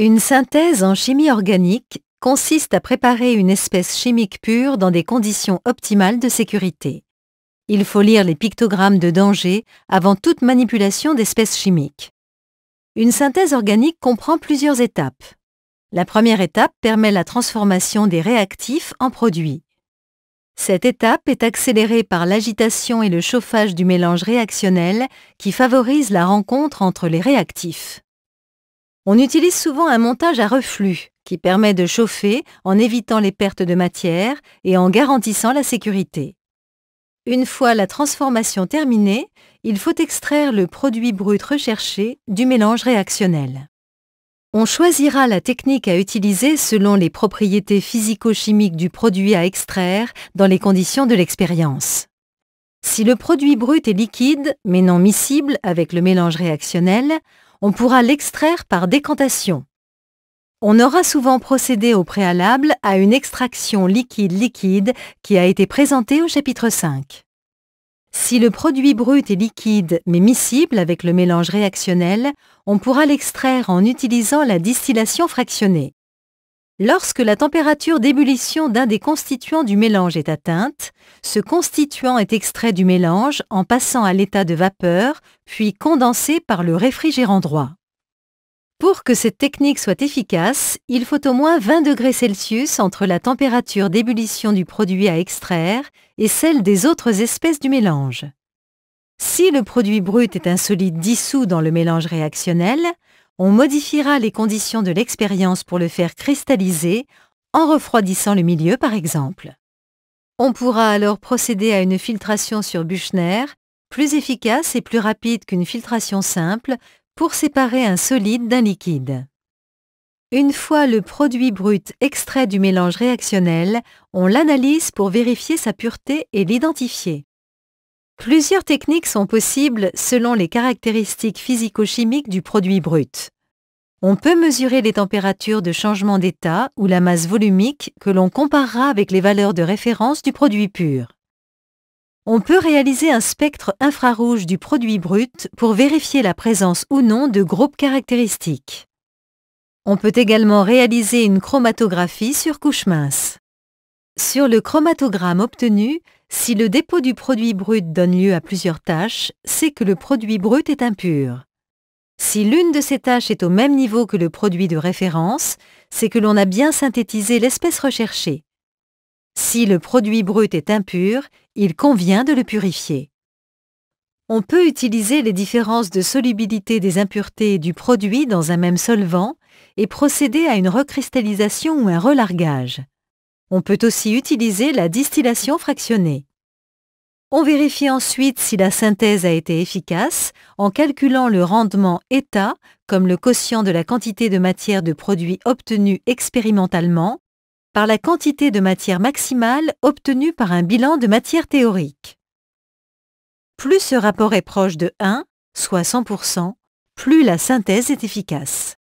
Une synthèse en chimie organique consiste à préparer une espèce chimique pure dans des conditions optimales de sécurité. Il faut lire les pictogrammes de danger avant toute manipulation d'espèces chimiques. Une synthèse organique comprend plusieurs étapes. La première étape permet la transformation des réactifs en produits. Cette étape est accélérée par l'agitation et le chauffage du mélange réactionnel qui favorise la rencontre entre les réactifs. On utilise souvent un montage à reflux qui permet de chauffer en évitant les pertes de matière et en garantissant la sécurité. Une fois la transformation terminée, il faut extraire le produit brut recherché du mélange réactionnel. On choisira la technique à utiliser selon les propriétés physico-chimiques du produit à extraire dans les conditions de l'expérience. Si le produit brut est liquide, mais non miscible avec le mélange réactionnel, on pourra l'extraire par décantation. On aura souvent procédé au préalable à une extraction liquide-liquide qui a été présentée au chapitre 5. Si le produit brut est liquide mais miscible avec le mélange réactionnel, on pourra l'extraire en utilisant la distillation fractionnée. Lorsque la température d'ébullition d'un des constituants du mélange est atteinte, ce constituant est extrait du mélange en passant à l'état de vapeur, puis condensé par le réfrigérant droit. Pour que cette technique soit efficace, il faut au moins 20 degrés Celsius entre la température d'ébullition du produit à extraire et celle des autres espèces du mélange. Si le produit brut est un solide dissous dans le mélange réactionnel, on modifiera les conditions de l'expérience pour le faire cristalliser en refroidissant le milieu par exemple. On pourra alors procéder à une filtration sur Büchner, plus efficace et plus rapide qu'une filtration simple, pour séparer un solide d'un liquide. Une fois le produit brut extrait du mélange réactionnel, on l'analyse pour vérifier sa pureté et l'identifier. Plusieurs techniques sont possibles selon les caractéristiques physico-chimiques du produit brut. On peut mesurer les températures de changement d'état ou la masse volumique que l'on comparera avec les valeurs de référence du produit pur. On peut réaliser un spectre infrarouge du produit brut pour vérifier la présence ou non de groupes caractéristiques. On peut également réaliser une chromatographie sur couche mince. Sur le chromatogramme obtenu, si le dépôt du produit brut donne lieu à plusieurs tâches, c'est que le produit brut est impur. Si l'une de ces tâches est au même niveau que le produit de référence, c'est que l'on a bien synthétisé l'espèce recherchée. Si le produit brut est impur, il convient de le purifier. On peut utiliser les différences de solubilité des impuretés du produit dans un même solvant et procéder à une recristallisation ou un relargage. On peut aussi utiliser la distillation fractionnée. On vérifie ensuite si la synthèse a été efficace en calculant le rendement état comme le quotient de la quantité de matière de produit obtenue expérimentalement par la quantité de matière maximale obtenue par un bilan de matière théorique. Plus ce rapport est proche de 1, soit 100%, plus la synthèse est efficace.